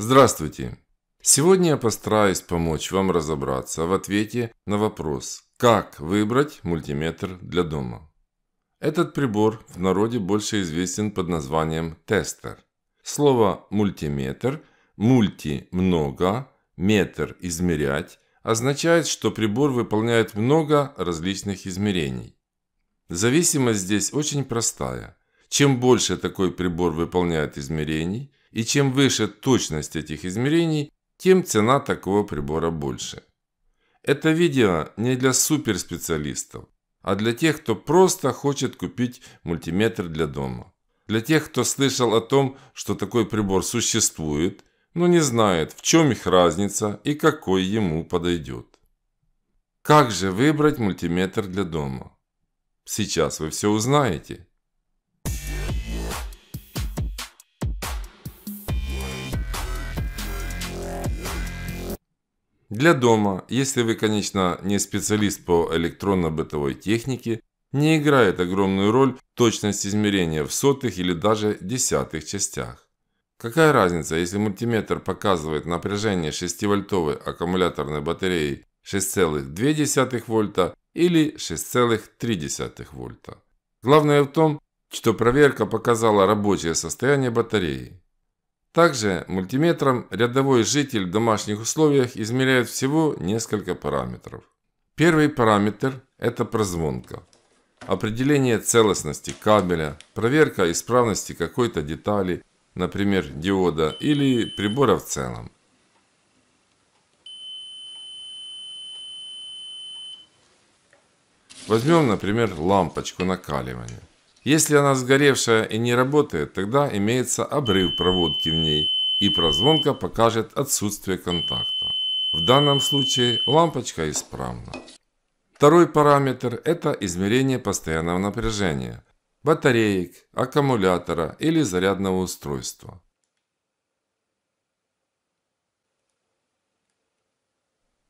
Здравствуйте! Сегодня я постараюсь помочь вам разобраться в ответе на вопрос «Как выбрать мультиметр для дома?». Этот прибор в народе больше известен под названием тестер. Слово «мультиметр» «мульти» – «много», «метр» – «измерять» означает, что прибор выполняет много различных измерений. Зависимость здесь очень простая. Чем больше такой прибор выполняет измерений, и чем выше точность этих измерений, тем цена такого прибора больше. Это видео не для суперспециалистов, а для тех, кто просто хочет купить мультиметр для дома. Для тех, кто слышал о том, что такой прибор существует, но не знает, в чем их разница и какой ему подойдет. Как же выбрать мультиметр для дома? Сейчас вы все узнаете. Для дома, если вы, конечно, не специалист по электронно-бытовой технике, не играет огромную роль точность измерения в сотых или даже десятых частях. Какая разница, если мультиметр показывает напряжение 6-вольтовой аккумуляторной батареи 6,2 вольта или 6,3 вольта. Главное в том, что проверка показала рабочее состояние батареи. Также мультиметром рядовой житель в домашних условиях измеряет всего несколько параметров. Первый параметр – это прозвонка. Определение целостности кабеля, проверка исправности какой-то детали, например, диода или прибора в целом. Возьмем, например, лампочку накаливания. Если она сгоревшая и не работает, тогда имеется обрыв проводки в ней, и прозвонка покажет отсутствие контакта. В данном случае лампочка исправна. Второй параметр – это измерение постоянного напряжения – батареек, аккумулятора или зарядного устройства.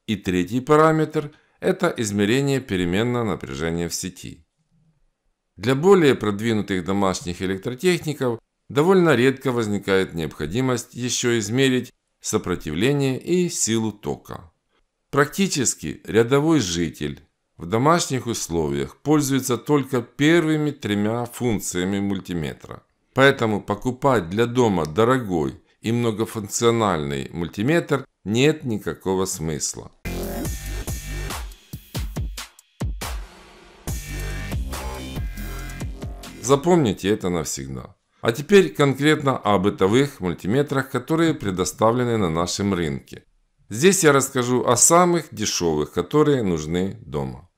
И третий параметр – это измерение переменного напряжения в сети. Для более продвинутых домашних электротехников довольно редко возникает необходимость еще измерить сопротивление и силу тока. Практически рядовой житель в домашних условиях пользуется только первыми тремя функциями мультиметра. Поэтому покупать для дома дорогой и многофункциональный мультиметр нет никакого смысла. Запомните это навсегда. А теперь конкретно о бытовых мультиметрах, которые предоставлены на нашем рынке. Здесь я расскажу о самых дешевых, которые нужны дома.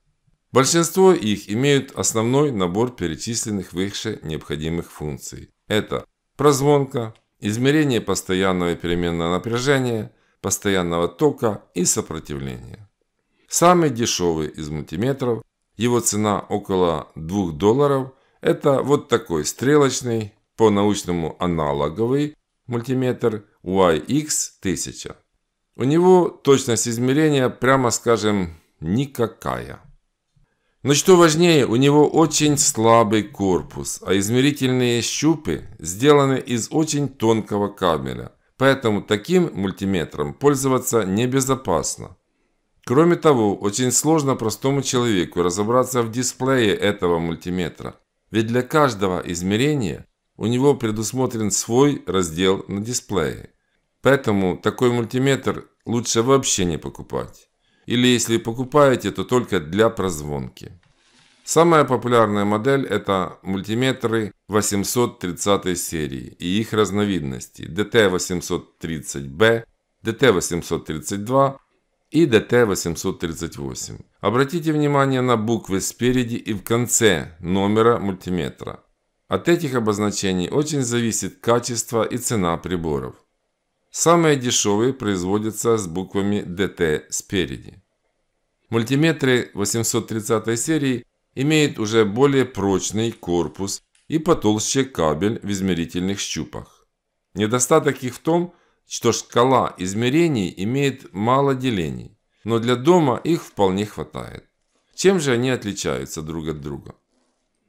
Большинство их имеют основной набор перечисленных выше необходимых функций. Это прозвонка, измерение постоянного и переменного напряжения, постоянного тока и сопротивления. Самый дешевый из мультиметров, его цена около 2 долларов – это вот такой стрелочный, по-научному аналоговый мультиметр YX1000. У него точность измерения, прямо скажем, никакая. Но что важнее, у него очень слабый корпус, а измерительные щупы сделаны из очень тонкого кабеля. Поэтому таким мультиметром пользоваться небезопасно. Кроме того, очень сложно простому человеку разобраться в дисплее этого мультиметра. Ведь для каждого измерения у него предусмотрен свой раздел на дисплее. Поэтому такой мультиметр лучше вообще не покупать. Или если покупаете, то только для прозвонки. Самая популярная модель это мультиметры 830 серии и их разновидности DT830B, DT832 и ДТ-838. Обратите внимание на буквы спереди и в конце номера мультиметра. От этих обозначений очень зависит качество и цена приборов. Самые дешевые производятся с буквами ДТ спереди. Мультиметры 830 серии имеют уже более прочный корпус и потолще кабель в измерительных щупах. Недостаток их в том, что шкала измерений имеет мало делений, но для дома их вполне хватает. Чем же они отличаются друг от друга?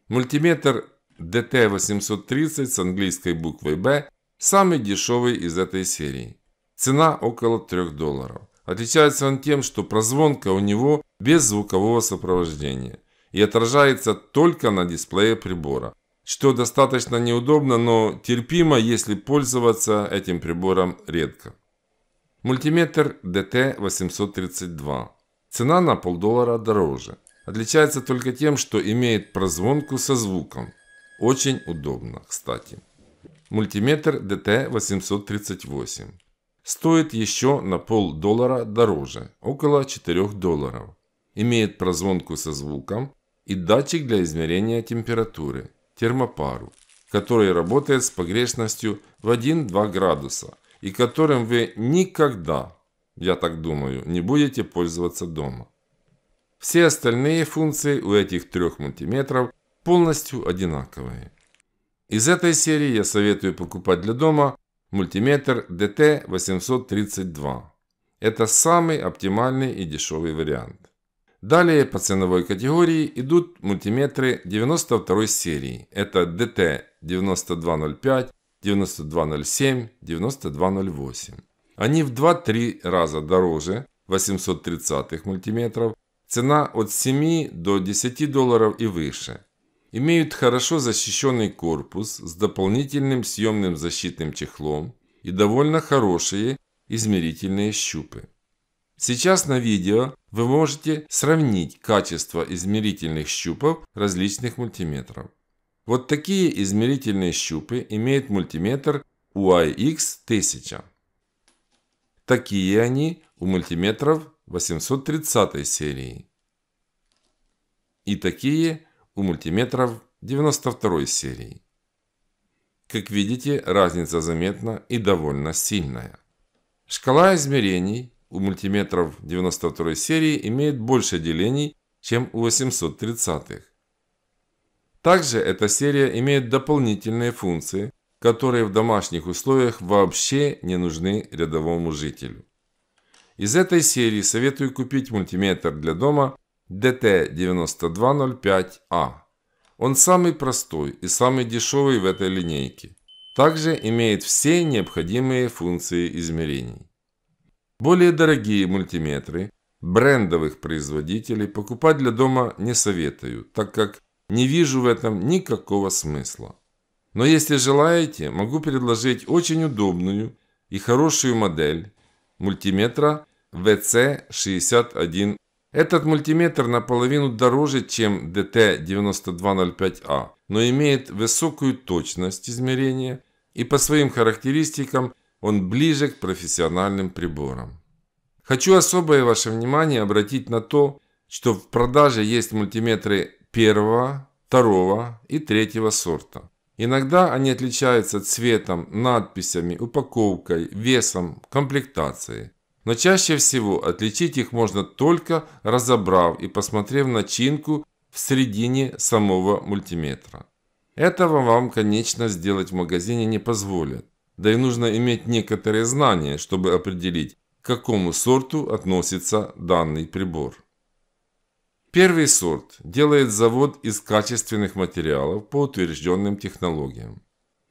Мультиметр DT830 с английской буквой B самый дешевый из этой серии. Цена около 3 долларов. Отличается он тем, что прозвонка у него без звукового сопровождения и отражается только на дисплее прибора, что достаточно неудобно, но терпимо, если пользоваться этим прибором редко. Мультиметр DT832. Цена на полдоллара дороже. Отличается только тем, что имеет прозвонку со звуком. Очень удобно, кстати. Мультиметр DT838. Стоит еще на полдоллара дороже, около 4 долларов. Имеет прозвонку со звуком и датчик для измерения температуры термопару, который работает с погрешностью в 1-2 градуса и которым вы никогда, я так думаю, не будете пользоваться дома. Все остальные функции у этих трех мультиметров полностью одинаковые. Из этой серии я советую покупать для дома мультиметр DT832. Это самый оптимальный и дешевый вариант. Далее по ценовой категории идут мультиметры 92 серии. Это DT 9205, 9207, 9208. Они в 2-3 раза дороже 830 мультиметров. Цена от 7 до 10 долларов и выше. Имеют хорошо защищенный корпус с дополнительным съемным защитным чехлом и довольно хорошие измерительные щупы. Сейчас на видео вы можете сравнить качество измерительных щупов различных мультиметров. Вот такие измерительные щупы имеет мультиметр UIX-1000. Такие они у мультиметров 830 серии. И такие у мультиметров 92 серии. Как видите, разница заметна и довольно сильная. Шкала измерений у мультиметров 92 серии имеет больше делений, чем у 830-х. Также эта серия имеет дополнительные функции, которые в домашних условиях вообще не нужны рядовому жителю. Из этой серии советую купить мультиметр для дома DT9205A. А. Он самый простой и самый дешевый в этой линейке. Также имеет все необходимые функции измерений. Более дорогие мультиметры брендовых производителей покупать для дома не советую, так как не вижу в этом никакого смысла. Но если желаете, могу предложить очень удобную и хорошую модель мультиметра VC61. Этот мультиметр наполовину дороже, чем DT9205A, а, но имеет высокую точность измерения и по своим характеристикам он ближе к профессиональным приборам. Хочу особое ваше внимание обратить на то, что в продаже есть мультиметры первого, второго и третьего сорта. Иногда они отличаются цветом, надписями, упаковкой, весом, комплектацией. Но чаще всего отличить их можно только разобрав и посмотрев начинку в середине самого мультиметра. Этого вам, конечно, сделать в магазине не позволят. Да и нужно иметь некоторые знания, чтобы определить, к какому сорту относится данный прибор. Первый сорт делает завод из качественных материалов по утвержденным технологиям.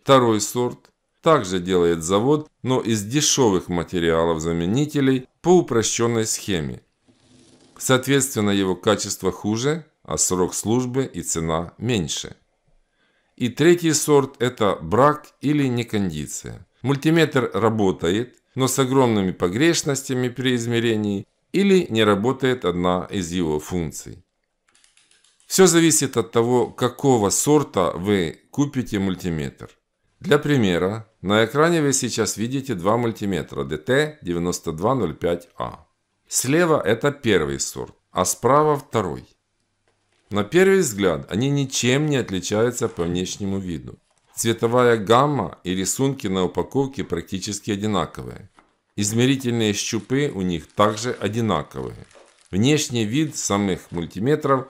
Второй сорт также делает завод, но из дешевых материалов-заменителей по упрощенной схеме. Соответственно, его качество хуже, а срок службы и цена меньше. И третий сорт – это брак или некондиция. Мультиметр работает, но с огромными погрешностями при измерении или не работает одна из его функций. Все зависит от того, какого сорта вы купите мультиметр. Для примера, на экране вы сейчас видите два мультиметра DT9205A. А. Слева это первый сорт, а справа второй. На первый взгляд они ничем не отличаются по внешнему виду. Цветовая гамма и рисунки на упаковке практически одинаковые. Измерительные щупы у них также одинаковые. Внешний вид самых мультиметров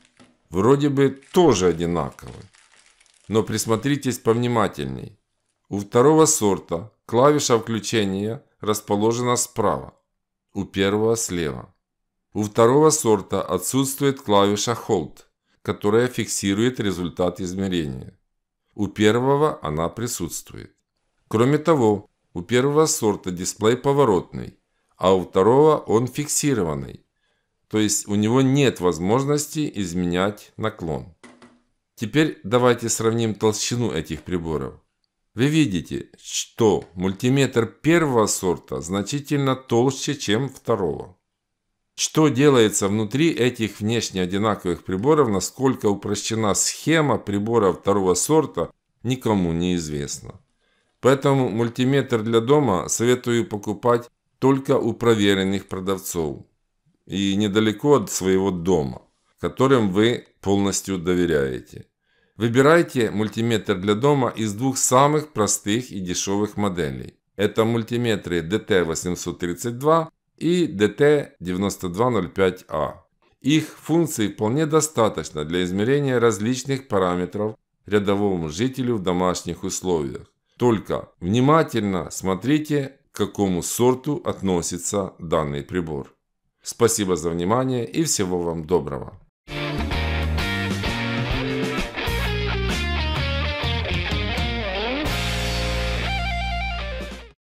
вроде бы тоже одинаковый. Но присмотритесь повнимательней. У второго сорта клавиша включения расположена справа, у первого слева. У второго сорта отсутствует клавиша Hold – которая фиксирует результат измерения. У первого она присутствует. Кроме того, у первого сорта дисплей поворотный, а у второго он фиксированный, то есть у него нет возможности изменять наклон. Теперь давайте сравним толщину этих приборов. Вы видите, что мультиметр первого сорта значительно толще, чем второго что делается внутри этих внешне одинаковых приборов, насколько упрощена схема прибора второго сорта, никому не известно. Поэтому мультиметр для дома советую покупать только у проверенных продавцов и недалеко от своего дома, которым вы полностью доверяете. Выбирайте мультиметр для дома из двух самых простых и дешевых моделей. Это мультиметры DT832 и DT9205A. А. Их функций вполне достаточно для измерения различных параметров рядовому жителю в домашних условиях. Только внимательно смотрите, к какому сорту относится данный прибор. Спасибо за внимание и всего вам доброго.